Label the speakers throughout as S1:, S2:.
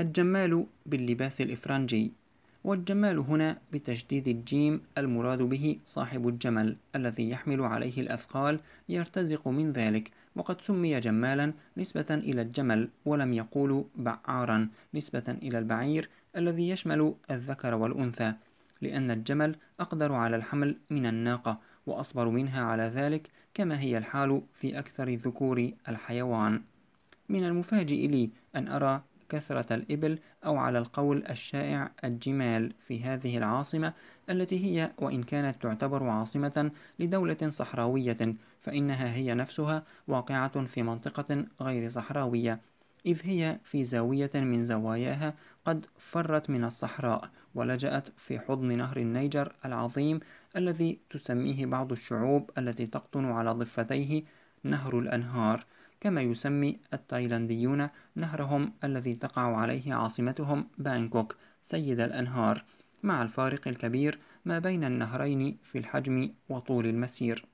S1: الجمال باللباس الإفرنجي والجمال هنا بتشديد الجيم المراد به صاحب الجمل الذي يحمل عليه الأثقال يرتزق من ذلك وقد سمي جمالا نسبة إلى الجمل ولم يقولوا بعارا نسبة إلى البعير الذي يشمل الذكر والأنثى لأن الجمل أقدر على الحمل من الناقة وأصبر منها على ذلك كما هي الحال في أكثر ذكور الحيوان من المفاجئ لي أن أرى كثرة الإبل أو على القول الشائع الجمال في هذه العاصمة التي هي وإن كانت تعتبر عاصمة لدولة صحراوية فإنها هي نفسها واقعة في منطقة غير صحراوية إذ هي في زاوية من زواياها قد فرت من الصحراء ولجأت في حضن نهر النيجر العظيم الذي تسميه بعض الشعوب التي تقطن على ضفتيه نهر الأنهار كما يسمي التايلانديون نهرهم الذي تقع عليه عاصمتهم بانكوك سيد الأنهار مع الفارق الكبير ما بين النهرين في الحجم وطول المسير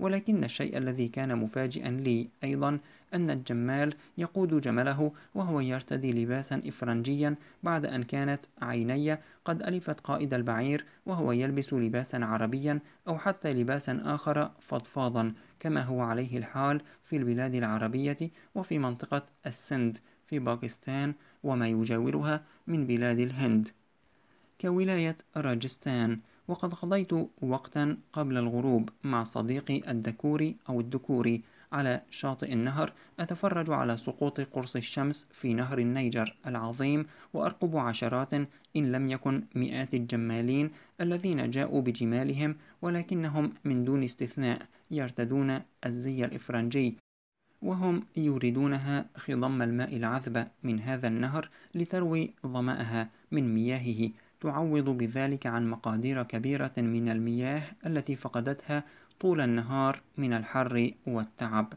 S1: ولكن الشيء الذي كان مفاجئا لي أيضا أن الجمال يقود جمله وهو يرتدي لباسا إفرنجيا بعد أن كانت عيني قد ألفت قائد البعير وهو يلبس لباسا عربيا أو حتى لباسا آخر فضفاضا كما هو عليه الحال في البلاد العربية وفي منطقة السند في باكستان وما يجاورها من بلاد الهند كولاية راجستان وقد قضيت وقتا قبل الغروب مع صديقي الدكوري أو الدكوري على شاطئ النهر أتفرج على سقوط قرص الشمس في نهر النيجر العظيم وأرقب عشرات إن لم يكن مئات الجمالين الذين جاءوا بجمالهم ولكنهم من دون استثناء يرتدون الزي الإفرنجي وهم يريدونها خضم الماء العذبة من هذا النهر لتروي ظمأها من مياهه تعوض بذلك عن مقادير كبيرة من المياه التي فقدتها طول النهار من الحر والتعب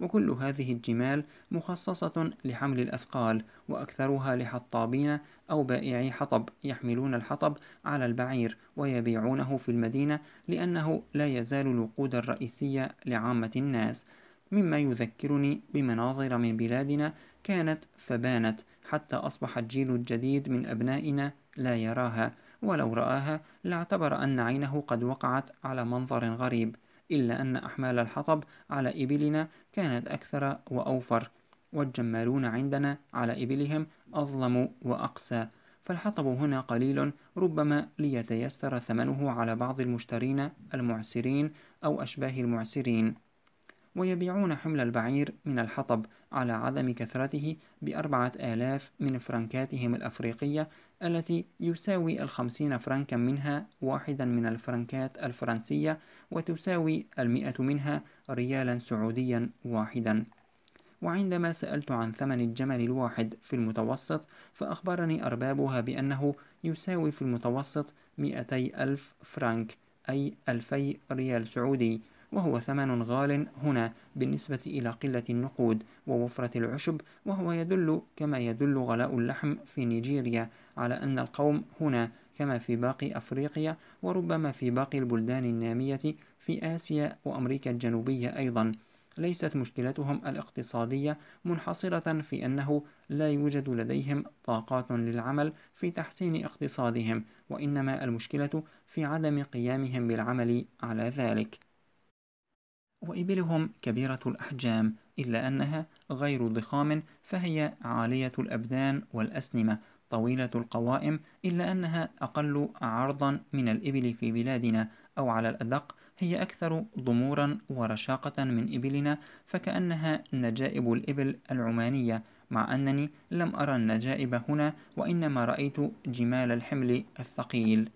S1: وكل هذه الجمال مخصصة لحمل الأثقال وأكثرها لحطابين أو بائعي حطب يحملون الحطب على البعير ويبيعونه في المدينة لأنه لا يزال الوقود الرئيسية لعامة الناس مما يذكرني بمناظر من بلادنا كانت فبانت حتى أصبح الجيل الجديد من أبنائنا لا يراها ولو رآها لاعتبر أن عينه قد وقعت على منظر غريب إلا أن أحمال الحطب على إبلنا كانت أكثر وأوفر والجمالون عندنا على إبلهم أظلم وأقسى فالحطب هنا قليل ربما ليتيسر ثمنه على بعض المشترين المعسرين أو أشباه المعسرين ويبيعون حمل البعير من الحطب على عدم كثرته بأربعة آلاف من فرنكاتهم الأفريقية التي يساوي الخمسين فرنكا منها واحدا من الفرنكات الفرنسية وتساوي المئة منها ريالا سعوديا واحدا وعندما سألت عن ثمن الجمل الواحد في المتوسط فأخبرني أربابها بأنه يساوي في المتوسط 200 ألف فرنك أي 2000 ريال سعودي وهو ثمن غال هنا بالنسبة إلى قلة النقود ووفرة العشب وهو يدل كما يدل غلاء اللحم في نيجيريا على أن القوم هنا كما في باقي أفريقيا وربما في باقي البلدان النامية في آسيا وأمريكا الجنوبية أيضا ليست مشكلتهم الاقتصادية منحصرة في أنه لا يوجد لديهم طاقات للعمل في تحسين اقتصادهم، وإنما المشكلة في عدم قيامهم بالعمل على ذلك. وإبلهم كبيرة الأحجام إلا أنها غير ضخام فهي عالية الأبدان والأسنمة طويلة القوائم إلا أنها أقل عرضا من الإبل في بلادنا أو على الأدق هي أكثر ضمورا ورشاقة من إبلنا فكأنها نجائب الإبل العمانية مع أنني لم أرى النجائب هنا وإنما رأيت جمال الحمل الثقيل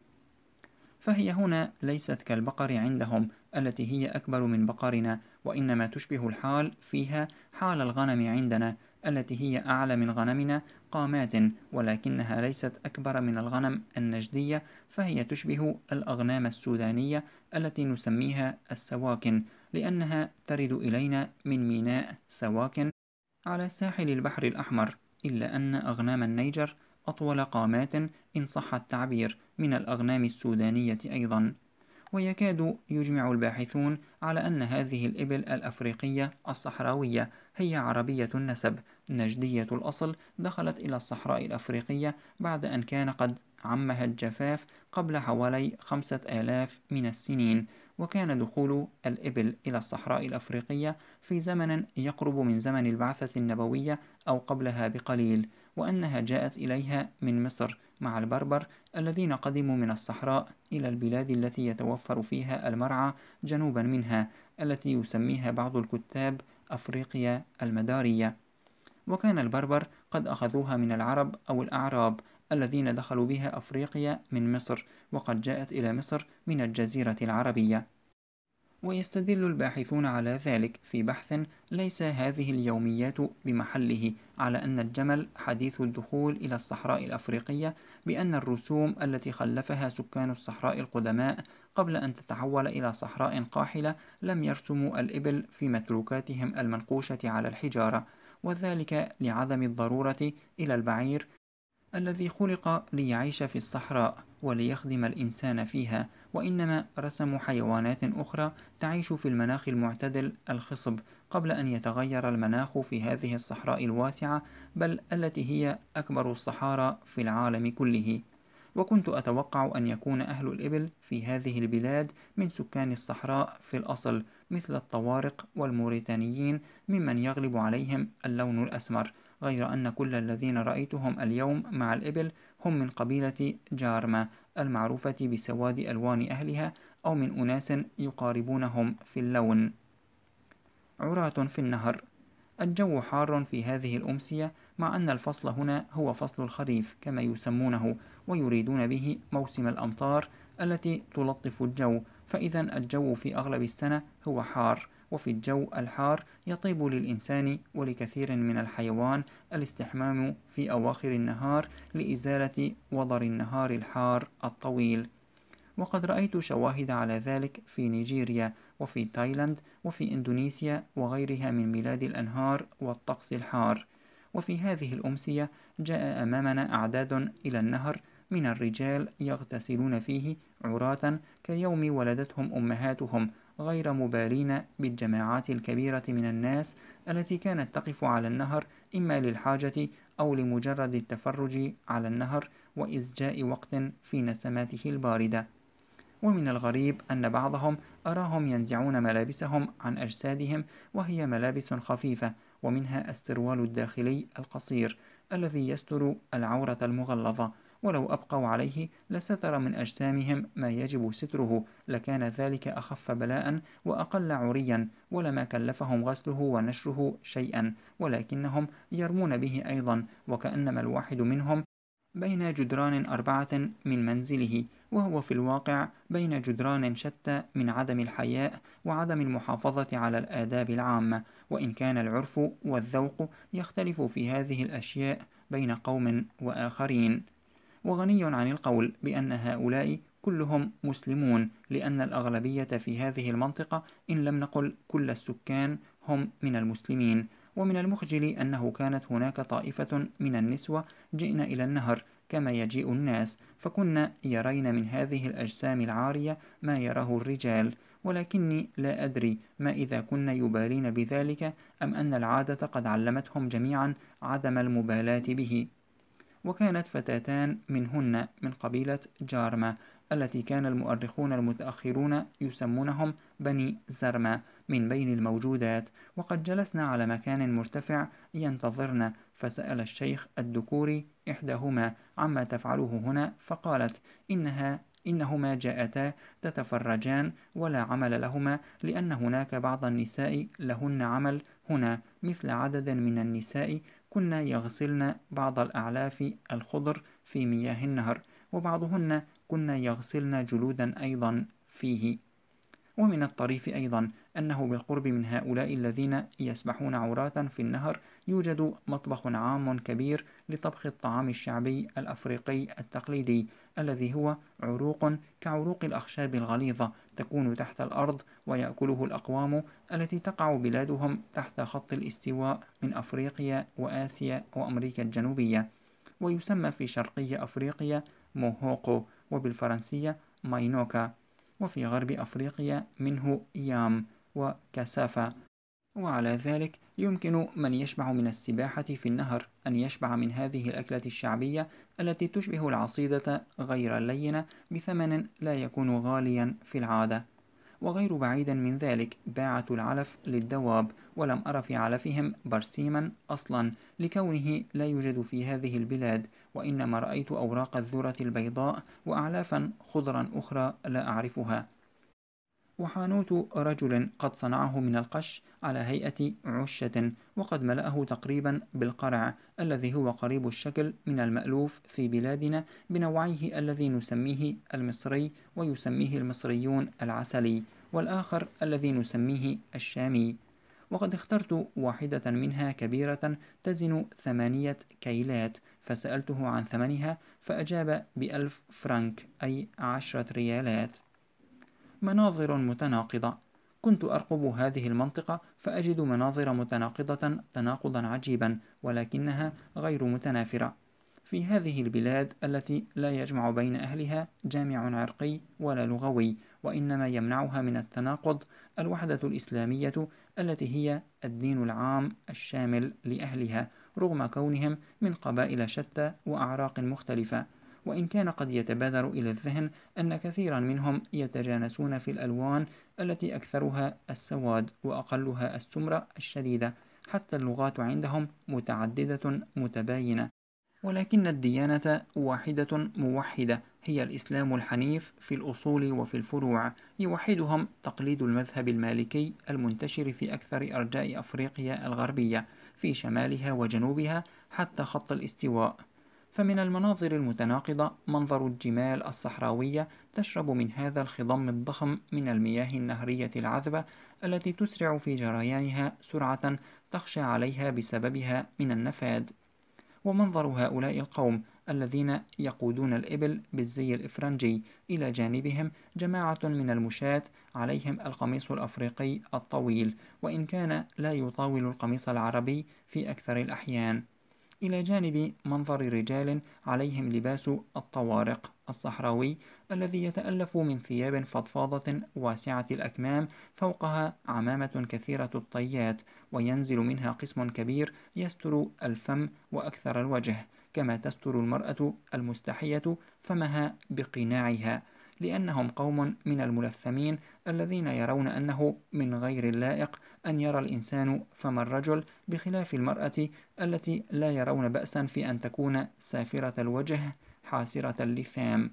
S1: فهي هنا ليست كالبقر عندهم التي هي أكبر من بقرنا وإنما تشبه الحال فيها حال الغنم عندنا التي هي أعلى من غنمنا قامات ولكنها ليست أكبر من الغنم النجدية فهي تشبه الأغنام السودانية التي نسميها السواكن لأنها ترد إلينا من ميناء سواكن على ساحل البحر الأحمر إلا أن أغنام النيجر أطول قامات إن صح التعبير من الأغنام السودانية أيضاً ويكاد يجمع الباحثون على أن هذه الإبل الأفريقية الصحراوية هي عربية النسب نجدية الأصل دخلت إلى الصحراء الأفريقية بعد أن كان قد عمها الجفاف قبل حوالي خمسة آلاف من السنين وكان دخول الإبل إلى الصحراء الأفريقية في زمن يقرب من زمن البعثة النبوية أو قبلها بقليل وأنها جاءت إليها من مصر مع البربر الذين قدموا من الصحراء إلى البلاد التي يتوفر فيها المرعى جنوبا منها التي يسميها بعض الكتاب أفريقيا المدارية وكان البربر قد أخذوها من العرب أو الأعراب الذين دخلوا بها أفريقيا من مصر وقد جاءت إلى مصر من الجزيرة العربية ويستدل الباحثون على ذلك في بحث ليس هذه اليوميات بمحله على أن الجمل حديث الدخول إلى الصحراء الأفريقية بأن الرسوم التي خلفها سكان الصحراء القدماء قبل أن تتحول إلى صحراء قاحلة لم يرسموا الإبل في متروكاتهم المنقوشة على الحجارة وذلك لعدم الضرورة إلى البعير الذي خلق ليعيش في الصحراء وليخدم الإنسان فيها وإنما رسموا حيوانات أخرى تعيش في المناخ المعتدل الخصب قبل أن يتغير المناخ في هذه الصحراء الواسعة بل التي هي أكبر الصحارى في العالم كله وكنت أتوقع أن يكون أهل الإبل في هذه البلاد من سكان الصحراء في الأصل مثل الطوارق والموريتانيين ممن يغلب عليهم اللون الأسمر غير أن كل الذين رأيتهم اليوم مع الإبل هم من قبيلة جارما المعروفة بسواد ألوان أهلها أو من أناس يقاربونهم في اللون عراة في النهر الجو حار في هذه الأمسية مع أن الفصل هنا هو فصل الخريف كما يسمونه ويريدون به موسم الأمطار التي تلطف الجو فإذا الجو في أغلب السنة هو حار وفي الجو الحار يطيب للإنسان ولكثير من الحيوان الاستحمام في أواخر النهار لإزالة وضر النهار الحار الطويل وقد رأيت شواهد على ذلك في نيجيريا وفي تايلاند وفي إندونيسيا وغيرها من بلاد الأنهار والطقس الحار وفي هذه الأمسية جاء أمامنا أعداد إلى النهر من الرجال يغتسلون فيه عراة كيوم ولدتهم أمهاتهم غير مبالين بالجماعات الكبيرة من الناس التي كانت تقف على النهر إما للحاجة أو لمجرد التفرج على النهر وإزجاء وقت في نسماته الباردة ومن الغريب أن بعضهم أراهم ينزعون ملابسهم عن أجسادهم وهي ملابس خفيفة ومنها السروال الداخلي القصير الذي يستر العورة المغلظة ولو أبقوا عليه لستر من أجسامهم ما يجب ستره لكان ذلك أخف بلاء وأقل عريا ولما كلفهم غسله ونشره شيئا ولكنهم يرمون به أيضا وكأنما الواحد منهم بين جدران أربعة من منزله وهو في الواقع بين جدران شتى من عدم الحياء وعدم المحافظة على الآداب العامة وإن كان العرف والذوق يختلف في هذه الأشياء بين قوم وآخرين وغني عن القول بأن هؤلاء كلهم مسلمون لأن الأغلبية في هذه المنطقة إن لم نقل كل السكان هم من المسلمين ومن المخجل أنه كانت هناك طائفة من النسوة جئن إلى النهر كما يجيء الناس فكنا يرين من هذه الأجسام العارية ما يراه الرجال ولكني لا أدري ما إذا كنا يبالين بذلك أم أن العادة قد علمتهم جميعا عدم المبالاة به وكانت فتاتان منهن من قبيلة جارما التي كان المؤرخون المتأخرون يسمونهم بني زرما من بين الموجودات وقد جلسنا على مكان مرتفع ينتظرنا فسأل الشيخ الدكوري إحداهما عما تفعله هنا فقالت إنها إنهما جاءتا تتفرجان ولا عمل لهما لأن هناك بعض النساء لهن عمل هنا مثل عدد من النساء كنا يغسلن بعض الأعلاف الخضر في مياه النهر وبعضهن كنا يغسلن جلودا أيضا فيه ومن الطريف أيضا أنه بالقرب من هؤلاء الذين يسبحون عراة في النهر يوجد مطبخ عام كبير لطبخ الطعام الشعبي الأفريقي التقليدي الذي هو عروق كعروق الأخشاب الغليظة تكون تحت الأرض ويأكله الأقوام التي تقع بلادهم تحت خط الاستواء من أفريقيا وآسيا وأمريكا الجنوبية ويسمى في شرقي أفريقيا موهوكو وبالفرنسية ماينوكا وفي غرب أفريقيا منه إيام وكثافة وعلى ذلك يمكن من يشبع من السباحة في النهر أن يشبع من هذه الأكلة الشعبية التي تشبه العصيدة غير اللينة بثمن لا يكون غاليا في العادة وغير بعيدا من ذلك باعة العلف للدواب ولم أر في علفهم برسيما أصلا لكونه لا يوجد في هذه البلاد وإنما رأيت أوراق الذرة البيضاء وأعلافا خضرا أخرى لا أعرفها وحانوت رجل قد صنعه من القش على هيئة عشة وقد ملأه تقريبا بالقرع الذي هو قريب الشكل من المألوف في بلادنا بنوعيه الذي نسميه المصري ويسميه المصريون العسلي والآخر الذي نسميه الشامي وقد اخترت واحدة منها كبيرة تزن ثمانية كيلات فسألته عن ثمنها فأجاب بألف فرنك أي عشرة ريالات مناظر متناقضة كنت أرقب هذه المنطقة فأجد مناظر متناقضة تناقضا عجيبا ولكنها غير متنافرة في هذه البلاد التي لا يجمع بين أهلها جامع عرقي ولا لغوي وإنما يمنعها من التناقض الوحدة الإسلامية التي هي الدين العام الشامل لأهلها رغم كونهم من قبائل شتى وأعراق مختلفة وإن كان قد يتبادر إلى الذهن أن كثيرا منهم يتجانسون في الألوان التي أكثرها السواد وأقلها السمرة الشديدة حتى اللغات عندهم متعددة متباينة ولكن الديانة واحدة موحدة هي الإسلام الحنيف في الأصول وفي الفروع يوحدهم تقليد المذهب المالكي المنتشر في أكثر أرجاء أفريقيا الغربية في شمالها وجنوبها حتى خط الاستواء فمن المناظر المتناقضة منظر الجمال الصحراوية تشرب من هذا الخضم الضخم من المياه النهرية العذبة التي تسرع في جريانها سرعة تخشى عليها بسببها من النفاد ومنظر هؤلاء القوم الذين يقودون الإبل بالزي الإفرنجي إلى جانبهم جماعة من المشاة عليهم القميص الأفريقي الطويل وإن كان لا يطاول القميص العربي في أكثر الأحيان إلى جانب منظر رجال عليهم لباس الطوارق الصحراوي الذي يتألف من ثياب فضفاضة واسعة الأكمام فوقها عمامة كثيرة الطيات وينزل منها قسم كبير يستر الفم وأكثر الوجه كما تستر المرأة المستحية فمها بقناعها لأنهم قوم من الملثمين الذين يرون أنه من غير اللائق أن يرى الإنسان فم الرجل بخلاف المرأة التي لا يرون بأسا في أن تكون سافرة الوجه حاسرة اللثام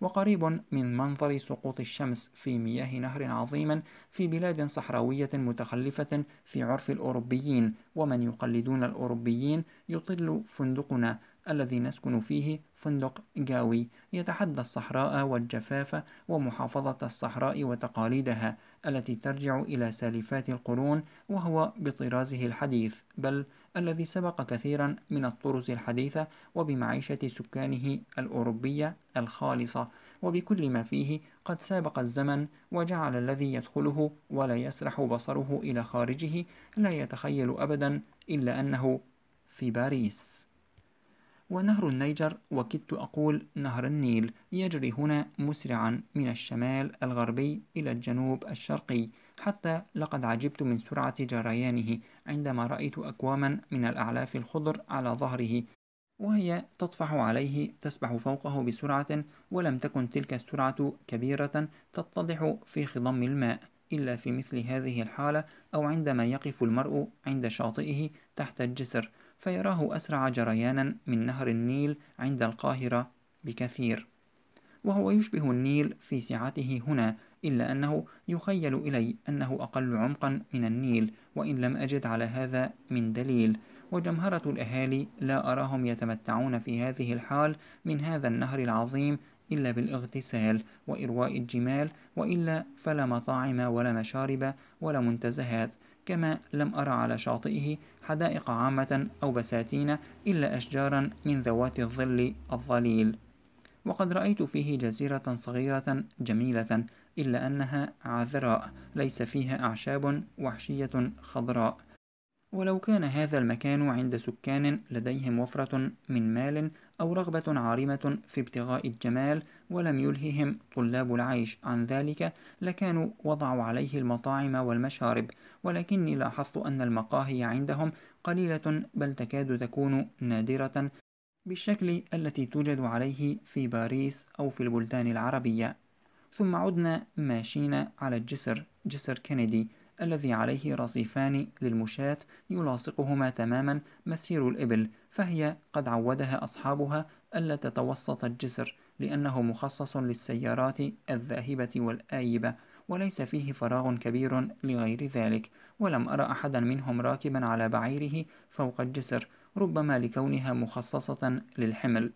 S1: وقريب من منظر سقوط الشمس في مياه نهر عظيم في بلاد صحراوية متخلفة في عرف الأوروبيين ومن يقلدون الأوروبيين يطل فندقنا الذي نسكن فيه فندق جاوي يتحدى الصحراء والجفاف ومحافظة الصحراء وتقاليدها التي ترجع إلى سالفات القرون وهو بطرازه الحديث بل الذي سبق كثيرا من الطرز الحديثة وبمعيشة سكانه الأوروبية الخالصة وبكل ما فيه قد سابق الزمن وجعل الذي يدخله ولا يسرح بصره إلى خارجه لا يتخيل أبدا إلا أنه في باريس ونهر النيجر وكدت أقول نهر النيل يجري هنا مسرعا من الشمال الغربي إلى الجنوب الشرقي حتى لقد عجبت من سرعة جريانه عندما رأيت أكواما من الأعلاف الخضر على ظهره وهي تطفح عليه تسبح فوقه بسرعة ولم تكن تلك السرعة كبيرة تتضح في خضم الماء إلا في مثل هذه الحالة أو عندما يقف المرء عند شاطئه تحت الجسر فيراه أسرع جريانا من نهر النيل عند القاهرة بكثير وهو يشبه النيل في سعته هنا إلا أنه يخيل إلي أنه أقل عمقا من النيل وإن لم أجد على هذا من دليل وجمهرة الأهالي لا أراهم يتمتعون في هذه الحال من هذا النهر العظيم إلا بالاغتسال وإرواء الجمال وإلا فلا مطاعم ولا مشارب ولا منتزهات كما لم أرى على شاطئه حدائق عامة أو بساتين إلا أشجارا من ذوات الظل الظليل وقد رأيت فيه جزيرة صغيرة جميلة إلا أنها عذراء ليس فيها أعشاب وحشية خضراء ولو كان هذا المكان عند سكان لديهم وفرة من مال أو رغبة عارمة في ابتغاء الجمال ولم يلههم طلاب العيش عن ذلك لكانوا وضعوا عليه المطاعم والمشارب ولكني لاحظت أن المقاهي عندهم قليلة بل تكاد تكون نادرة بالشكل التي توجد عليه في باريس أو في البلدان العربية ثم عدنا ماشيين على الجسر جسر كينيدي الذي عليه رصيفان للمشاة يلاصقهما تماما مسير الإبل فهي قد عودها أصحابها ألا تتوسط الجسر لأنه مخصص للسيارات الذاهبة والآيبة وليس فيه فراغ كبير لغير ذلك ولم أرى أحدا منهم راكبا على بعيره فوق الجسر ربما لكونها مخصصة للحمل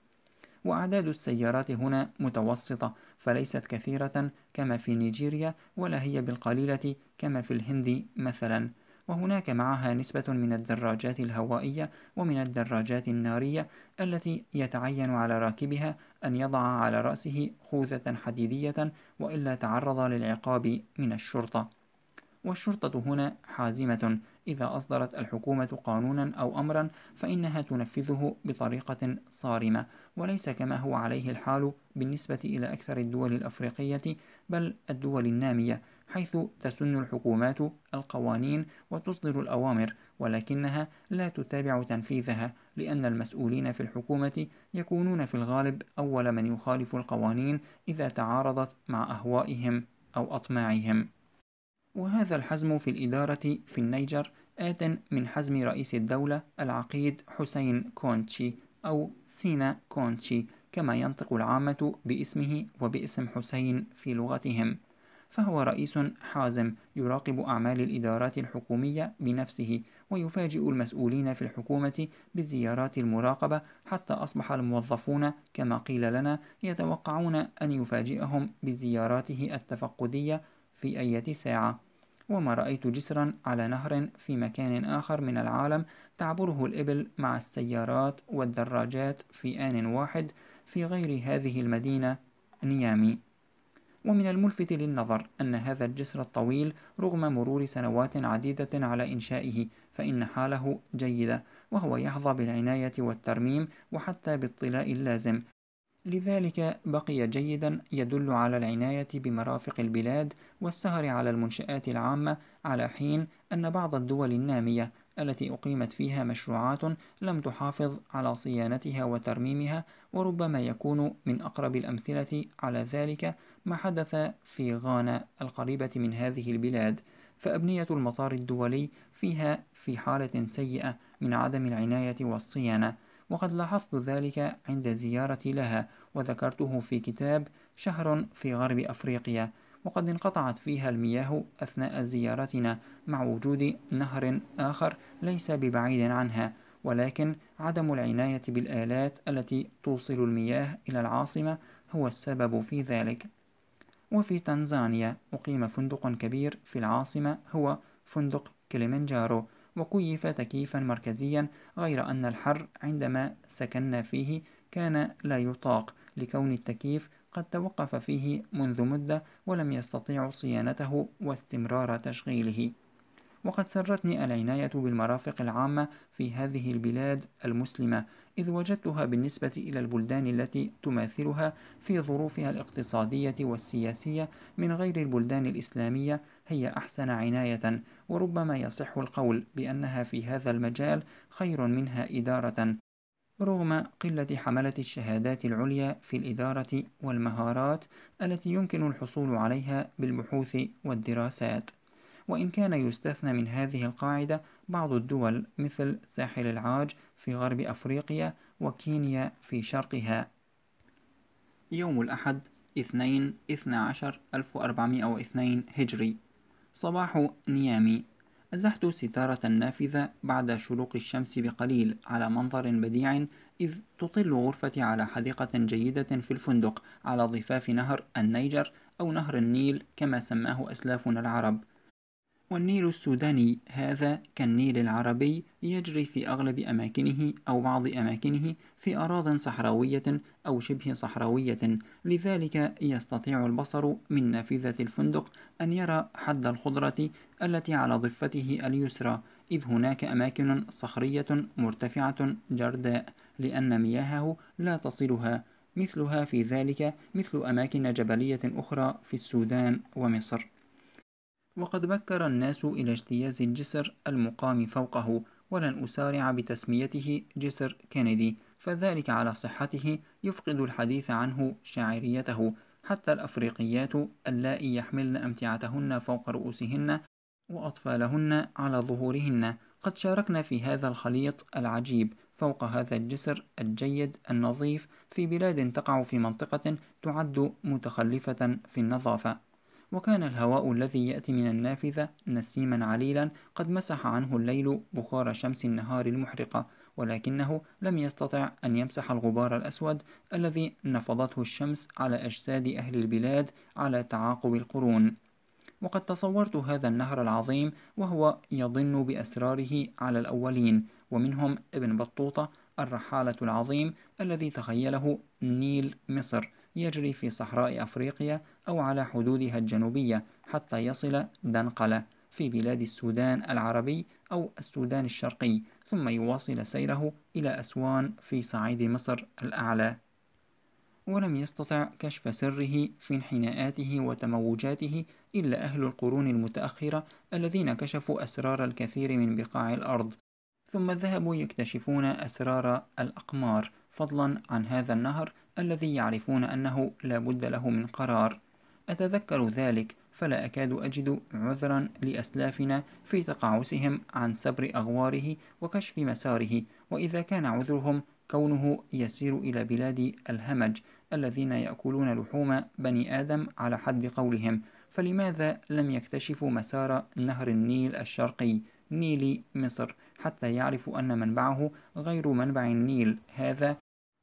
S1: وأعداد السيارات هنا متوسطة فليست كثيرة كما في نيجيريا ولا هي بالقليلة كما في الهند مثلا وهناك معها نسبة من الدراجات الهوائية ومن الدراجات النارية التي يتعين على راكبها أن يضع على رأسه خوذة حديدية وإلا تعرض للعقاب من الشرطة والشرطة هنا حازمة إذا أصدرت الحكومة قانونا أو أمرا فإنها تنفذه بطريقة صارمة وليس كما هو عليه الحال بالنسبة إلى أكثر الدول الأفريقية بل الدول النامية حيث تسن الحكومات القوانين وتصدر الأوامر ولكنها لا تتابع تنفيذها لأن المسؤولين في الحكومة يكونون في الغالب أول من يخالف القوانين إذا تعارضت مع أهوائهم أو أطماعهم وهذا الحزم في الإدارة في النيجر آت من حزم رئيس الدولة العقيد حسين كونتشي أو سينا كونتشي كما ينطق العامة باسمه وباسم حسين في لغتهم فهو رئيس حازم يراقب أعمال الإدارات الحكومية بنفسه ويفاجئ المسؤولين في الحكومة بزيارات المراقبة حتى أصبح الموظفون كما قيل لنا يتوقعون أن يفاجئهم بزياراته التفقدية في أية ساعة وما رأيت جسرا على نهر في مكان آخر من العالم تعبره الإبل مع السيارات والدراجات في آن واحد في غير هذه المدينة نيامي ومن الملفت للنظر أن هذا الجسر الطويل رغم مرور سنوات عديدة على إنشائه فإن حاله جيدة وهو يحظى بالعناية والترميم وحتى بالطلاء اللازم لذلك بقي جيدا يدل على العناية بمرافق البلاد والسهر على المنشآت العامة على حين أن بعض الدول النامية التي أقيمت فيها مشروعات لم تحافظ على صيانتها وترميمها وربما يكون من أقرب الأمثلة على ذلك ما حدث في غانا القريبة من هذه البلاد فأبنية المطار الدولي فيها في حالة سيئة من عدم العناية والصيانة وقد لاحظت ذلك عند زيارتي لها وذكرته في كتاب شهر في غرب أفريقيا وقد انقطعت فيها المياه أثناء زيارتنا مع وجود نهر آخر ليس ببعيد عنها ولكن عدم العناية بالآلات التي توصل المياه إلى العاصمة هو السبب في ذلك وفي تنزانيا أقيم فندق كبير في العاصمة هو فندق كليمنجارو وكيف تكييفا مركزيا غير أن الحر عندما سكننا فيه كان لا يطاق لكون التكييف قد توقف فيه منذ مدة ولم يستطيعوا صيانته واستمرار تشغيله وقد سرتني العناية بالمرافق العامة في هذه البلاد المسلمة إذ وجدتها بالنسبة إلى البلدان التي تماثلها في ظروفها الاقتصادية والسياسية من غير البلدان الإسلامية هي أحسن عناية وربما يصح القول بأنها في هذا المجال خير منها إدارة رغم قلة حملة الشهادات العليا في الإدارة والمهارات التي يمكن الحصول عليها بالبحوث والدراسات وإن كان يستثنى من هذه القاعدة بعض الدول مثل ساحل العاج في غرب أفريقيا وكينيا في شرقها يوم الأحد 2 12 1402 هجري صباح نيامي أزحت ستارة النافذة بعد شروق الشمس بقليل على منظر بديع إذ تطل غرفتي على حديقة جيدة في الفندق على ضفاف نهر النيجر أو نهر النيل كما سماه أسلافنا العرب والنيل السوداني هذا كالنيل العربي يجري في أغلب أماكنه أو بعض أماكنه في أراض صحراوية أو شبه صحراوية لذلك يستطيع البصر من نافذة الفندق أن يرى حد الخضرة التي على ضفته اليسرى إذ هناك أماكن صخرية مرتفعة جرداء لأن مياهه لا تصلها مثلها في ذلك مثل أماكن جبلية أخرى في السودان ومصر وقد بكر الناس إلى اجتياز الجسر المقام فوقه ولن أسارع بتسميته جسر كينيدي فذلك على صحته يفقد الحديث عنه شاعريته حتى الأفريقيات اللائي يحملن أمتعتهن فوق رؤوسهن وأطفالهن على ظهورهن قد شاركنا في هذا الخليط العجيب فوق هذا الجسر الجيد النظيف في بلاد تقع في منطقة تعد متخلفة في النظافة وكان الهواء الذي يأتي من النافذة نسيما عليلا قد مسح عنه الليل بخار شمس النهار المحرقة ولكنه لم يستطع أن يمسح الغبار الأسود الذي نفضته الشمس على أجساد أهل البلاد على تعاقب القرون وقد تصورت هذا النهر العظيم وهو يضن بأسراره على الأولين ومنهم ابن بطوطة الرحالة العظيم الذي تخيله نيل مصر يجري في صحراء أفريقيا أو على حدودها الجنوبية حتى يصل دنقلة في بلاد السودان العربي أو السودان الشرقي ثم يواصل سيره إلى أسوان في صعيد مصر الأعلى ولم يستطع كشف سره في انحناءاته وتموجاته إلا أهل القرون المتأخرة الذين كشفوا أسرار الكثير من بقاع الأرض ثم ذهبوا يكتشفون أسرار الأقمار فضلا عن هذا النهر الذي يعرفون أنه لا بد له من قرار أتذكر ذلك فلا أكاد أجد عذرا لأسلافنا في تقاعسهم عن سبر أغواره وكشف مساره وإذا كان عذرهم كونه يسير إلى بلاد الهمج الذين يأكلون لحوم بني آدم على حد قولهم فلماذا لم يكتشفوا مسار نهر النيل الشرقي نيل مصر حتى يعرفوا أن منبعه غير منبع النيل هذا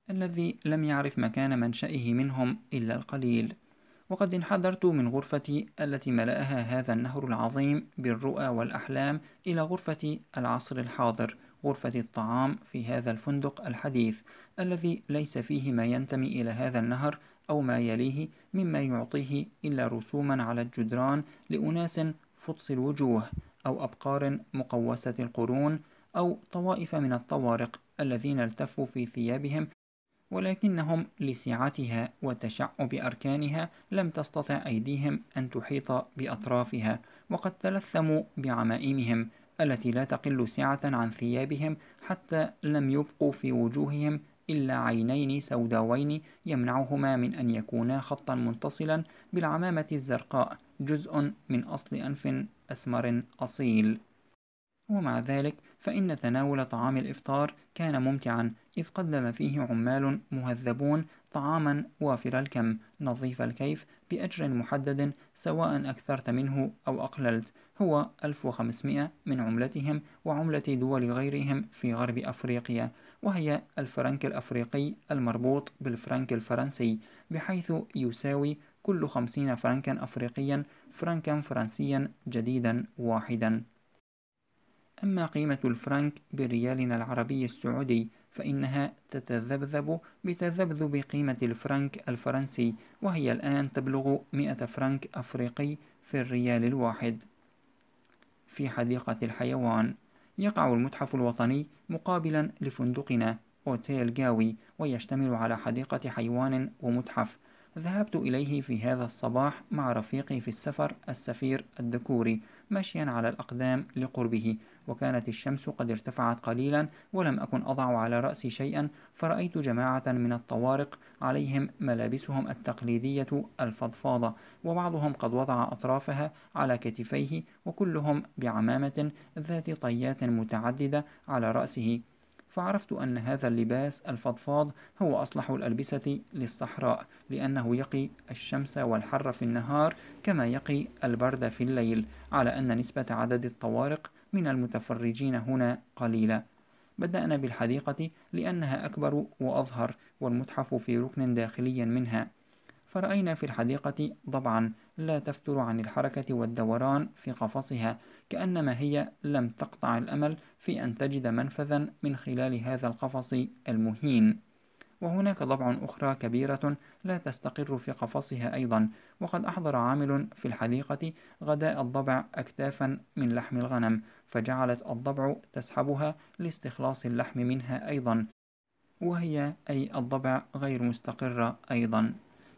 S1: الذي لم يعرف مكان منشئه منهم إلا القليل وقد انحدرت من غرفتي التي ملأها هذا النهر العظيم بالرؤى والأحلام إلى غرفة العصر الحاضر غرفة الطعام في هذا الفندق الحديث الذي ليس فيه ما ينتمي إلى هذا النهر أو ما يليه مما يعطيه إلا رسوما على الجدران لأناس فطس الوجوه أو أبقار مقوسة القرون أو طوائف من الطوارق الذين التفوا في ثيابهم ولكنهم لسعتها وتشعب أركانها لم تستطع أيديهم أن تحيط بأطرافها وقد تلثموا بعمائمهم التي لا تقل سعة عن ثيابهم حتى لم يبقوا في وجوههم إلا عينين سوداوين يمنعهما من أن يكونا خطا منتصلا بالعمامة الزرقاء جزء من أصل أنف أسمر أصيل ومع ذلك فإن تناول طعام الإفطار كان ممتعا إذ قدم فيه عمال مهذبون طعاما وافر الكم نظيف الكيف بأجر محدد سواء أكثرت منه أو أقللت هو 1500 من عملتهم وعملة دول غيرهم في غرب أفريقيا وهي الفرنك الأفريقي المربوط بالفرنك الفرنسي بحيث يساوي كل 50 فرنكا أفريقيا فرنكا فرنسيا جديدا واحدا أما قيمة الفرنك بريالنا العربي السعودي فإنها تتذبذب بتذبذب قيمة الفرنك الفرنسي وهي الآن تبلغ 100 فرنك أفريقي في الريال الواحد في حديقة الحيوان يقع المتحف الوطني مقابلا لفندقنا أوتيل جاوي ويشتمل على حديقة حيوان ومتحف ذهبت إليه في هذا الصباح مع رفيقي في السفر السفير الدكوري مشيا على الأقدام لقربه وكانت الشمس قد ارتفعت قليلا ولم أكن أضع على رأسي شيئا فرأيت جماعة من الطوارق عليهم ملابسهم التقليدية الفضفاضة وبعضهم قد وضع أطرافها على كتفيه وكلهم بعمامة ذات طيات متعددة على رأسه فعرفت أن هذا اللباس الفضفاض هو أصلح الألبسة للصحراء لأنه يقي الشمس والحر في النهار كما يقي البرد في الليل على أن نسبة عدد الطوارق من المتفرجين هنا قليلة بدأنا بالحديقة لأنها أكبر وأظهر والمتحف في ركن داخلي منها فرأينا في الحديقة ضبعا لا تفتر عن الحركة والدوران في قفصها كأنما هي لم تقطع الأمل في أن تجد منفذا من خلال هذا القفص المهين وهناك ضبع أخرى كبيرة لا تستقر في قفصها أيضا وقد أحضر عامل في الحديقة غداء الضبع أكتافا من لحم الغنم فجعلت الضبع تسحبها لاستخلاص اللحم منها أيضا وهي أي الضبع غير مستقرة أيضا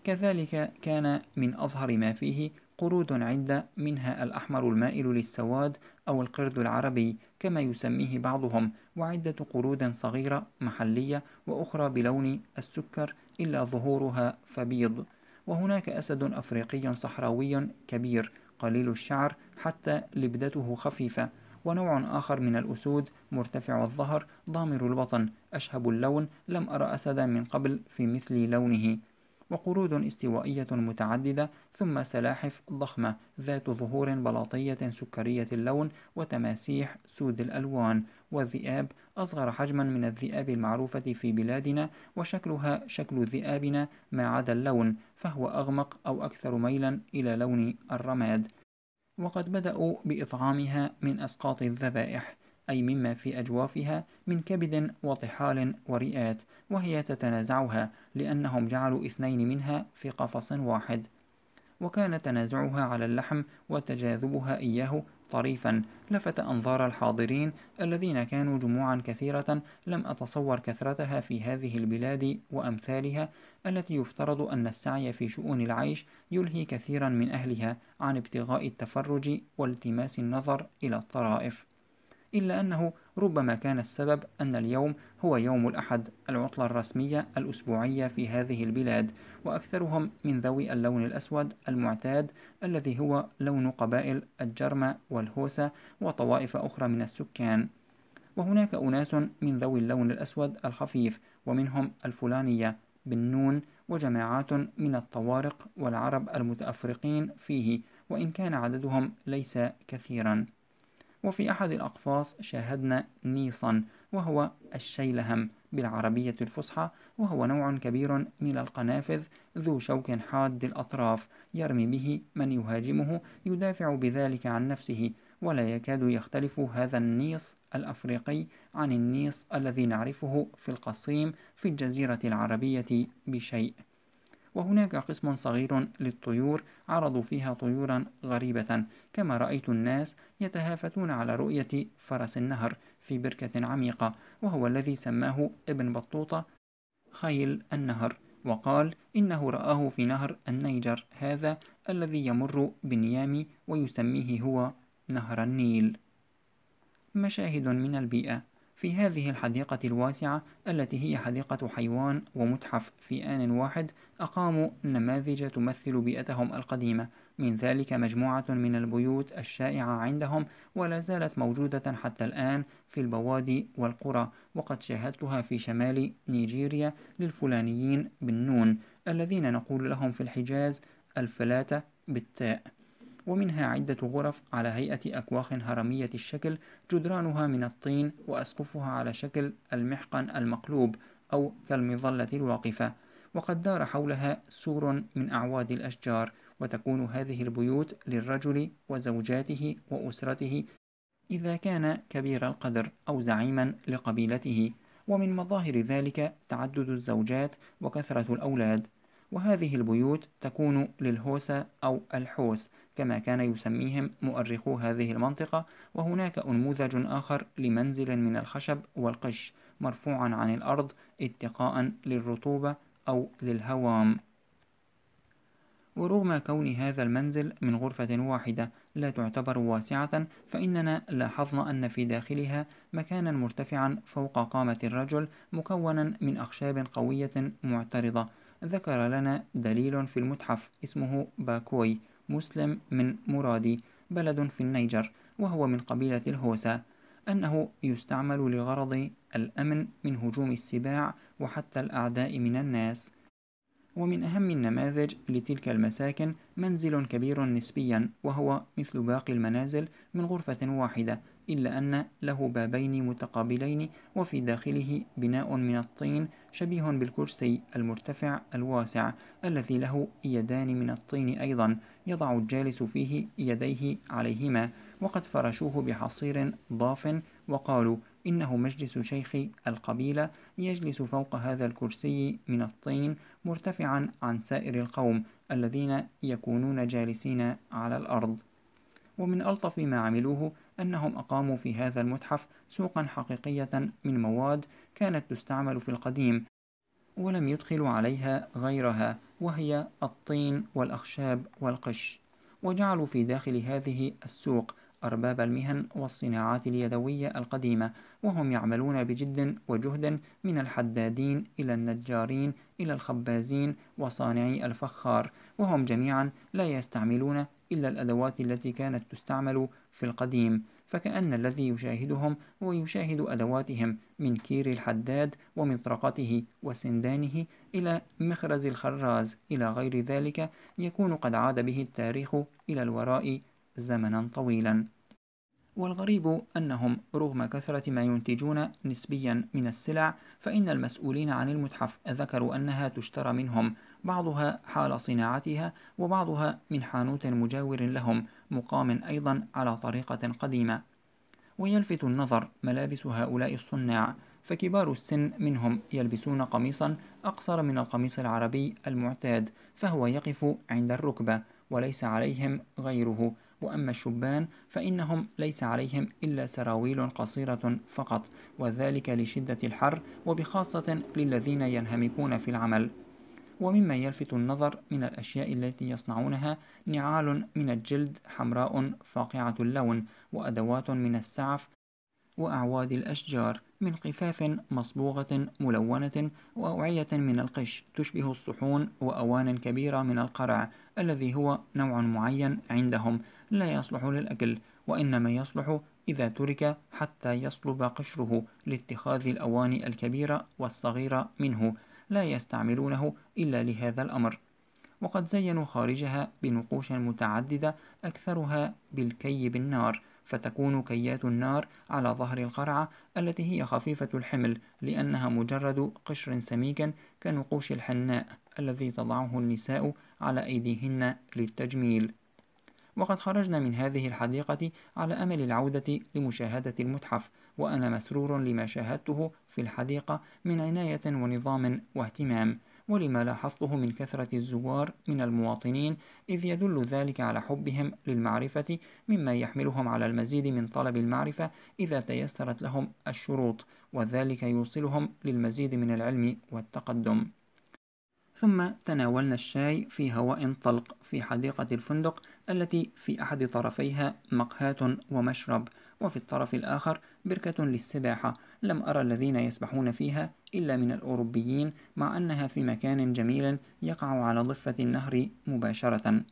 S1: كذلك كان من أظهر ما فيه قرود عدة منها الأحمر المائل للسواد أو القرد العربي كما يسميه بعضهم وعدة قرود صغيرة محلية وأخرى بلون السكر إلا ظهورها فبيض وهناك أسد أفريقي صحراوي كبير قليل الشعر حتى لبدته خفيفة ونوع آخر من الأسود مرتفع الظهر ضامر البطن أشهب اللون لم أرى أسدا من قبل في مثل لونه وقرود استوائية متعددة ثم سلاحف ضخمة ذات ظهور بلاطية سكرية اللون وتماسيح سود الألوان والذئاب أصغر حجما من الذئاب المعروفة في بلادنا وشكلها شكل ذئابنا ما عدا اللون فهو أغمق أو أكثر ميلا إلى لون الرماد وقد بدأوا بإطعامها من أسقاط الذبائح أي مما في أجوافها من كبد وطحال ورئات وهي تتنازعها لأنهم جعلوا اثنين منها في قفص واحد وكان تنازعها على اللحم وتجاذبها إياه طريفا لفت أنظار الحاضرين الذين كانوا جموعا كثيرة لم أتصور كثرتها في هذه البلاد وأمثالها التي يفترض أن السعي في شؤون العيش يلهي كثيرا من أهلها عن ابتغاء التفرج والتماس النظر إلى الطرائف إلا أنه ربما كان السبب أن اليوم هو يوم الأحد العطلة الرسمية الأسبوعية في هذه البلاد وأكثرهم من ذوي اللون الأسود المعتاد الذي هو لون قبائل الجرمة والهوسة وطوائف أخرى من السكان وهناك أناس من ذوي اللون الأسود الخفيف ومنهم الفلانية بالنون وجماعات من الطوارق والعرب المتأفرقين فيه وإن كان عددهم ليس كثيرا وفي أحد الأقفاص شاهدنا نيصا وهو الشيلهم بالعربية الفصحى وهو نوع كبير من القنافذ ذو شوك حاد الأطراف يرمي به من يهاجمه يدافع بذلك عن نفسه ولا يكاد يختلف هذا النيص الأفريقي عن النيص الذي نعرفه في القصيم في الجزيرة العربية بشيء وهناك قسم صغير للطيور عرضوا فيها طيورا غريبة كما رأيت الناس يتهافتون على رؤية فرس النهر في بركة عميقة وهو الذي سماه ابن بطوطة خيل النهر وقال إنه رآه في نهر النيجر هذا الذي يمر بنيامي ويسميه هو نهر النيل مشاهد من البيئة في هذه الحديقة الواسعة التي هي حديقة حيوان ومتحف في آن واحد أقاموا نماذج تمثل بيئتهم القديمة من ذلك مجموعة من البيوت الشائعة عندهم ولا زالت موجودة حتى الآن في البوادي والقرى وقد شاهدتها في شمال نيجيريا للفلانيين بالنون الذين نقول لهم في الحجاز الفلاتة بالتاء ومنها عدة غرف على هيئة أكواخ هرمية الشكل جدرانها من الطين وأسقفها على شكل المحقن المقلوب أو كالمظلة الواقفة وقد دار حولها سور من أعواد الأشجار وتكون هذه البيوت للرجل وزوجاته وأسرته إذا كان كبير القدر أو زعيما لقبيلته ومن مظاهر ذلك تعدد الزوجات وكثرة الأولاد وهذه البيوت تكون للهوسة أو الحوس كما كان يسميهم مؤرخو هذه المنطقة وهناك أنموذج آخر لمنزل من الخشب والقش مرفوعا عن الأرض اتقاء للرطوبة أو للهوام ورغم كون هذا المنزل من غرفة واحدة لا تعتبر واسعة فإننا لاحظنا أن في داخلها مكانا مرتفعا فوق قامة الرجل مكونا من أخشاب قوية معترضة ذكر لنا دليل في المتحف اسمه باكوي مسلم من مرادي بلد في النيجر وهو من قبيلة الهوسا أنه يستعمل لغرض الأمن من هجوم السباع وحتى الأعداء من الناس ومن أهم النماذج لتلك المساكن منزل كبير نسبيا وهو مثل باقي المنازل من غرفة واحدة إلا أن له بابين متقابلين وفي داخله بناء من الطين شبيه بالكرسي المرتفع الواسع الذي له يدان من الطين أيضا يضع الجالس فيه يديه عليهما وقد فرشوه بحصير ضاف وقالوا إنه مجلس شيخ القبيلة يجلس فوق هذا الكرسي من الطين مرتفعا عن سائر القوم الذين يكونون جالسين على الأرض ومن ألطف ما عملوه أنهم أقاموا في هذا المتحف سوقا حقيقية من مواد كانت تستعمل في القديم ولم يدخلوا عليها غيرها وهي الطين والأخشاب والقش وجعلوا في داخل هذه السوق أرباب المهن والصناعات اليدوية القديمة وهم يعملون بجد وجهد من الحدادين إلى النجارين إلى الخبازين وصانعي الفخار وهم جميعا لا يستعملون إلا الأدوات التي كانت تستعمل في القديم فكأن الذي يشاهدهم هو يشاهد أدواتهم من كير الحداد ومطرقته وسندانه إلى مخرز الخراز إلى غير ذلك يكون قد عاد به التاريخ إلى الوراء زمنا طويلا والغريب أنهم رغم كثرة ما ينتجون نسبيا من السلع فإن المسؤولين عن المتحف ذكروا أنها تشترى منهم بعضها حال صناعتها وبعضها من حانوت مجاور لهم مقام أيضا على طريقة قديمة ويلفت النظر ملابس هؤلاء الصناع فكبار السن منهم يلبسون قميصا أقصر من القميص العربي المعتاد فهو يقف عند الركبة وليس عليهم غيره وأما الشبان فإنهم ليس عليهم إلا سراويل قصيرة فقط وذلك لشدة الحر وبخاصة للذين ينهمكون في العمل ومما يلفت النظر من الأشياء التي يصنعونها نعال من الجلد حمراء فاقعة اللون وأدوات من السعف وأعواد الأشجار من قفاف مصبوغة ملونة وأوعية من القش تشبه الصحون وأوان كبيرة من القرع الذي هو نوع معين عندهم لا يصلح للأكل وإنما يصلح إذا ترك حتى يصلب قشره لاتخاذ الأواني الكبيرة والصغيرة منه لا يستعملونه إلا لهذا الأمر وقد زينوا خارجها بنقوش متعددة أكثرها بالكي بالنار فتكون كيات النار على ظهر القرعة التي هي خفيفة الحمل لأنها مجرد قشر سميك كنقوش الحناء الذي تضعه النساء على أيديهن للتجميل وقد خرجنا من هذه الحديقة على أمل العودة لمشاهدة المتحف وأنا مسرور لما شاهدته في الحديقة من عناية ونظام واهتمام ولما لاحظته من كثرة الزوار من المواطنين إذ يدل ذلك على حبهم للمعرفة مما يحملهم على المزيد من طلب المعرفة إذا تيسرت لهم الشروط وذلك يوصلهم للمزيد من العلم والتقدم ثم تناولنا الشاي في هواء طلق في حديقة الفندق التي في أحد طرفيها مقهاة ومشرب وفي الطرف الآخر بركة للسباحة لم أرى الذين يسبحون فيها إلا من الأوروبيين مع أنها في مكان جميل يقع على ضفة النهر مباشرة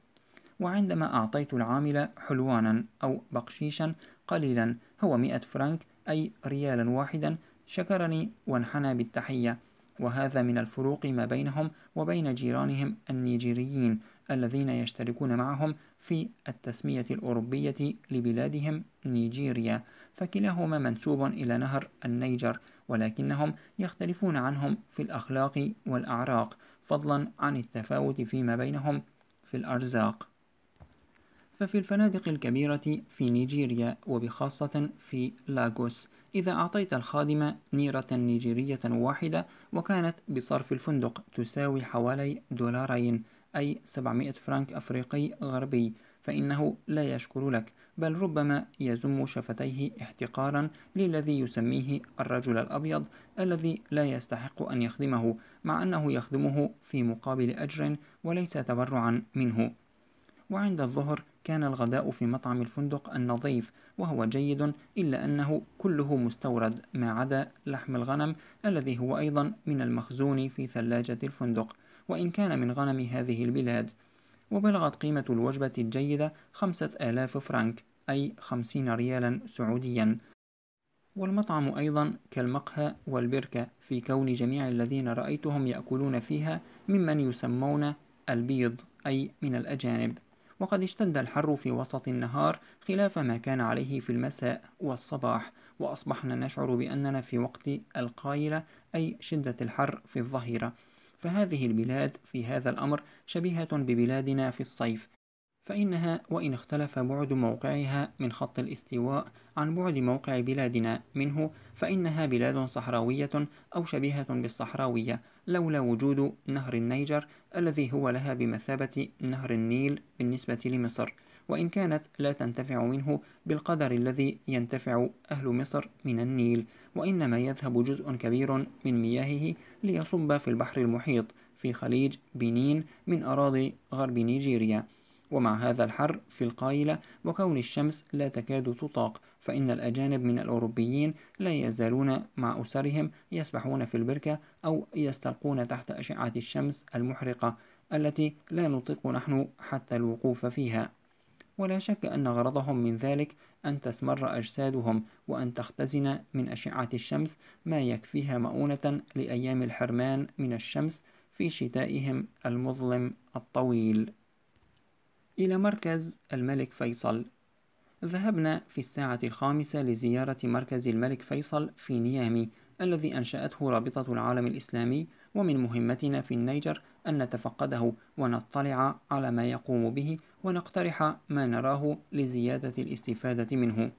S1: وعندما أعطيت العامل حلوانا أو بقشيشا قليلا هو مئة فرنك أي ريالا واحدا شكرني وانحنى بالتحية وهذا من الفروق ما بينهم وبين جيرانهم النيجيريين الذين يشتركون معهم في التسمية الأوروبية لبلادهم نيجيريا فكلاهما منسوب إلى نهر النيجر ولكنهم يختلفون عنهم في الأخلاق والأعراق فضلا عن التفاوت فيما بينهم في الأرزاق ففي الفنادق الكبيرة في نيجيريا وبخاصة في لاغوس إذا أعطيت الخادمة نيرة نيجيرية واحدة وكانت بصرف الفندق تساوي حوالي دولارين أي 700 فرنك أفريقي غربي فإنه لا يشكر لك بل ربما يزم شفتيه احتقارا للذي يسميه الرجل الأبيض الذي لا يستحق أن يخدمه مع أنه يخدمه في مقابل أجر وليس تبرعا منه وعند الظهر كان الغداء في مطعم الفندق النظيف وهو جيد إلا أنه كله مستورد ما عدا لحم الغنم الذي هو أيضا من المخزون في ثلاجة الفندق وإن كان من غنم هذه البلاد وبلغت قيمة الوجبة الجيدة خمسة آلاف فرنك أي خمسين ريالا سعوديا والمطعم أيضا كالمقهى والبركة في كون جميع الذين رأيتهم يأكلون فيها ممن يسمون البيض أي من الأجانب وقد اشتد الحر في وسط النهار خلاف ما كان عليه في المساء والصباح وأصبحنا نشعر بأننا في وقت القايلة أي شدة الحر في الظهيرة فهذه البلاد في هذا الأمر شبيهة ببلادنا في الصيف فإنها وإن اختلف بعد موقعها من خط الاستواء عن بعد موقع بلادنا منه فإنها بلاد صحراوية أو شبيهة بالصحراوية لولا وجود نهر النيجر الذي هو لها بمثابة نهر النيل بالنسبة لمصر وإن كانت لا تنتفع منه بالقدر الذي ينتفع أهل مصر من النيل وإنما يذهب جزء كبير من مياهه ليصب في البحر المحيط في خليج بنين من أراضي غرب نيجيريا ومع هذا الحر في القايلة وكون الشمس لا تكاد تطاق فإن الأجانب من الأوروبيين لا يزالون مع أسرهم يسبحون في البركة أو يستلقون تحت أشعة الشمس المحرقة التي لا نطيق نحن حتى الوقوف فيها ولا شك أن غرضهم من ذلك أن تسمر أجسادهم وأن تختزن من أشعة الشمس ما يكفيها مؤونة لأيام الحرمان من الشمس في شتائهم المظلم الطويل إلى مركز الملك فيصل ذهبنا في الساعة الخامسة لزيارة مركز الملك فيصل في نيامي الذي أنشأته رابطة العالم الإسلامي ومن مهمتنا في النيجر أن نتفقده ونطلع على ما يقوم به ونقترح ما نراه لزيادة الاستفادة منه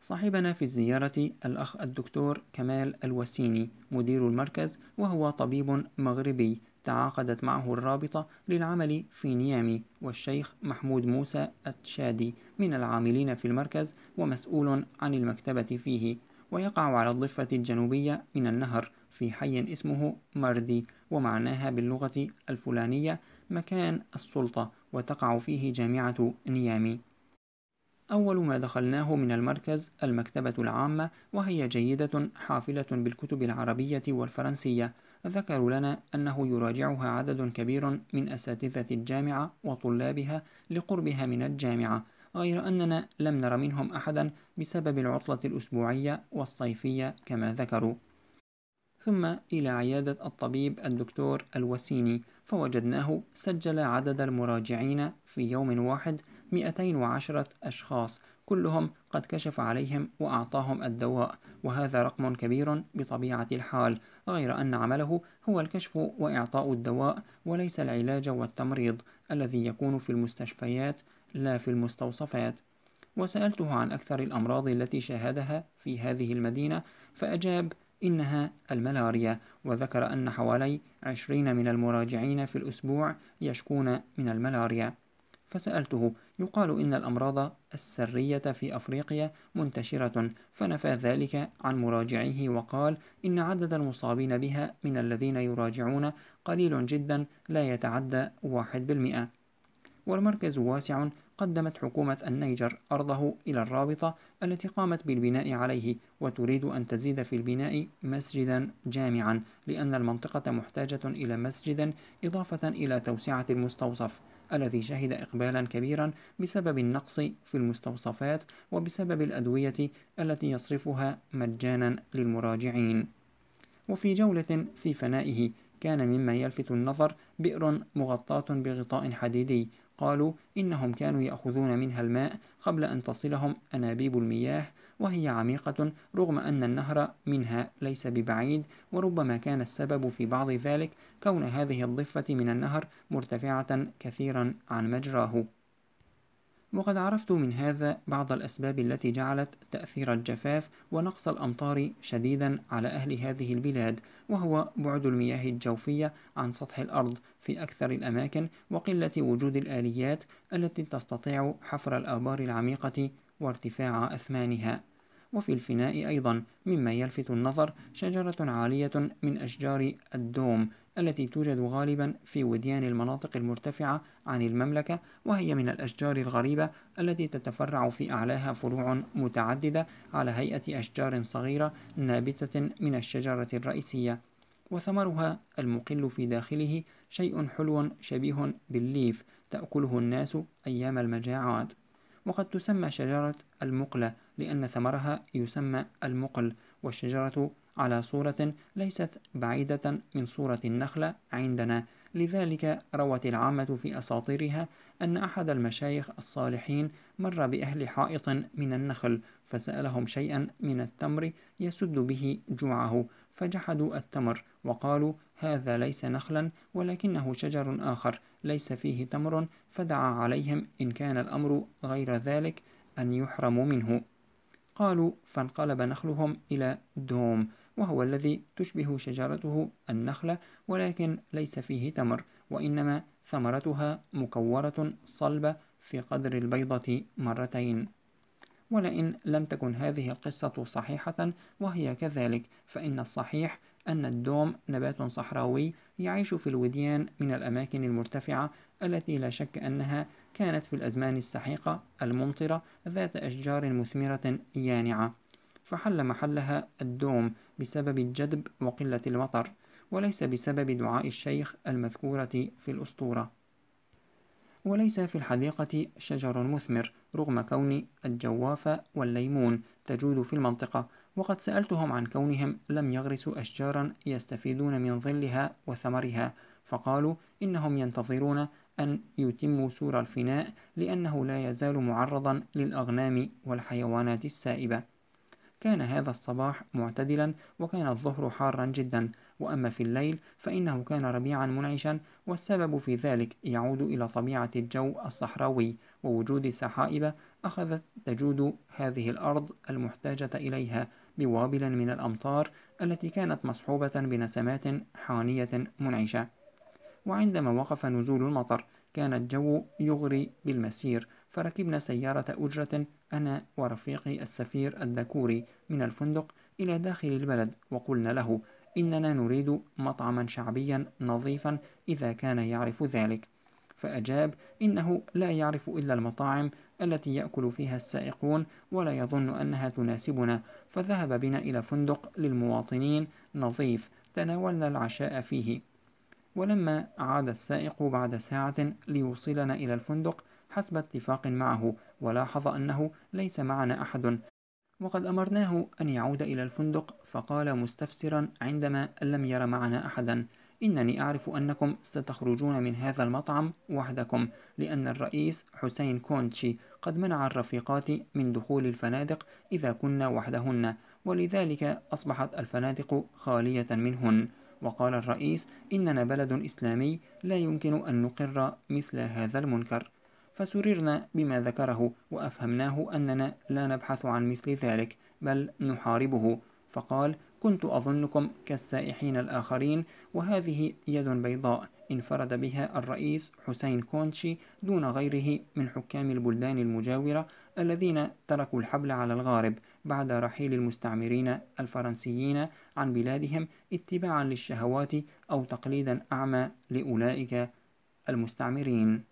S1: صاحبنا في الزيارة الأخ الدكتور كمال الوسيني مدير المركز وهو طبيب مغربي تعاقدت معه الرابطة للعمل في نيامي والشيخ محمود موسى التشادي من العاملين في المركز ومسؤول عن المكتبة فيه ويقع على الضفة الجنوبية من النهر في حي اسمه مردي ومعناها باللغة الفلانية مكان السلطة وتقع فيه جامعة نيامي أول ما دخلناه من المركز المكتبة العامة وهي جيدة حافلة بالكتب العربية والفرنسية ذكروا لنا أنه يراجعها عدد كبير من أساتذة الجامعة وطلابها لقربها من الجامعة غير أننا لم نر منهم أحدا بسبب العطلة الأسبوعية والصيفية كما ذكروا ثم إلى عيادة الطبيب الدكتور الوسيني فوجدناه سجل عدد المراجعين في يوم واحد 210 أشخاص كلهم قد كشف عليهم وأعطاهم الدواء وهذا رقم كبير بطبيعة الحال غير أن عمله هو الكشف وإعطاء الدواء وليس العلاج والتمريض الذي يكون في المستشفيات لا في المستوصفات وسألته عن أكثر الأمراض التي شاهدها في هذه المدينة فأجاب إنها الملاريا وذكر أن حوالي عشرين من المراجعين في الأسبوع يشكون من الملاريا فسألته يقال إن الأمراض السرية في أفريقيا منتشرة فنفى ذلك عن مراجعيه وقال إن عدد المصابين بها من الذين يراجعون قليل جدا لا يتعدى واحد بالمئة والمركز واسع قدمت حكومة النيجر أرضه إلى الرابطة التي قامت بالبناء عليه وتريد أن تزيد في البناء مسجدا جامعا لأن المنطقة محتاجة إلى مسجد إضافة إلى توسعة المستوصف الذي شهد إقبالا كبيرا بسبب النقص في المستوصفات وبسبب الأدوية التي يصرفها مجانا للمراجعين وفي جولة في فنائه كان مما يلفت النظر بئر مغطاة بغطاء حديدي قالوا إنهم كانوا يأخذون منها الماء قبل أن تصلهم أنابيب المياه وهي عميقة رغم أن النهر منها ليس ببعيد وربما كان السبب في بعض ذلك كون هذه الضفة من النهر مرتفعة كثيرا عن مجراه وقد عرفت من هذا بعض الأسباب التي جعلت تأثير الجفاف ونقص الأمطار شديدا على أهل هذه البلاد وهو بعد المياه الجوفية عن سطح الأرض في أكثر الأماكن وقلة وجود الآليات التي تستطيع حفر الآبار العميقة وارتفاع أثمانها وفي الفناء أيضا مما يلفت النظر شجرة عالية من أشجار الدوم التي توجد غالبا في وديان المناطق المرتفعة عن المملكة وهي من الأشجار الغريبة التي تتفرع في أعلاها فروع متعددة على هيئة أشجار صغيرة نابتة من الشجرة الرئيسية وثمرها المقل في داخله شيء حلو شبيه بالليف تأكله الناس أيام المجاعات وقد تسمى شجرة المقلة لأن ثمرها يسمى المقل والشجرة على صورة ليست بعيدة من صورة النخلة عندنا لذلك روت العامة في أساطيرها أن أحد المشايخ الصالحين مر بأهل حائط من النخل فسألهم شيئا من التمر يسد به جوعه فجحدوا التمر وقالوا هذا ليس نخلا ولكنه شجر آخر ليس فيه تمر فدعا عليهم إن كان الأمر غير ذلك أن يحرموا منه قالوا فانقلب نخلهم إلى دوم وهو الذي تشبه شجرته النخلة ولكن ليس فيه تمر وإنما ثمرتها مكورة صلبة في قدر البيضة مرتين ولئن لم تكن هذه القصة صحيحة وهي كذلك فإن الصحيح أن الدوم نبات صحراوي يعيش في الوديان من الأماكن المرتفعة التي لا شك أنها كانت في الأزمان السحيقة الممطرة ذات أشجار مثمرة يانعة فحل محلها الدوم بسبب الجدب وقلة المطر وليس بسبب دعاء الشيخ المذكورة في الأسطورة وليس في الحديقة شجر مثمر رغم كون الجوافة والليمون تجود في المنطقة وقد سألتهم عن كونهم لم يغرسوا أشجارا يستفيدون من ظلها وثمرها فقالوا إنهم ينتظرون أن يتم سور الفناء لأنه لا يزال معرضا للأغنام والحيوانات السائبة كان هذا الصباح معتدلا وكان الظهر حارا جدا وأما في الليل فإنه كان ربيعا منعشا والسبب في ذلك يعود إلى طبيعة الجو الصحراوي ووجود سحائب أخذت تجود هذه الأرض المحتاجة إليها بوابل من الأمطار التي كانت مصحوبة بنسمات حانية منعشة وعندما وقف نزول المطر كان الجو يغري بالمسير فركبنا سيارة أجرة أنا ورفيقي السفير الدكوري من الفندق إلى داخل البلد وقلنا له إننا نريد مطعما شعبيا نظيفا إذا كان يعرف ذلك فأجاب إنه لا يعرف إلا المطاعم التي يأكل فيها السائقون ولا يظن أنها تناسبنا فذهب بنا إلى فندق للمواطنين نظيف تناولنا العشاء فيه ولما عاد السائق بعد ساعة ليوصلنا إلى الفندق حسب اتفاق معه ولاحظ أنه ليس معنا أحد وقد أمرناه أن يعود إلى الفندق فقال مستفسرا عندما لم ير معنا أحدا إنني أعرف أنكم ستخرجون من هذا المطعم وحدكم لأن الرئيس حسين كونتشي قد منع الرفيقات من دخول الفنادق إذا كنا وحدهن ولذلك أصبحت الفنادق خالية منهن وقال الرئيس إننا بلد إسلامي لا يمكن أن نقر مثل هذا المنكر فسررنا بما ذكره وأفهمناه أننا لا نبحث عن مثل ذلك بل نحاربه فقال كنت أظنكم كالسائحين الآخرين وهذه يد بيضاء انفرد بها الرئيس حسين كونشي دون غيره من حكام البلدان المجاورة الذين تركوا الحبل على الغارب بعد رحيل المستعمرين الفرنسيين عن بلادهم اتباعا للشهوات أو تقليدا أعمى لأولئك المستعمرين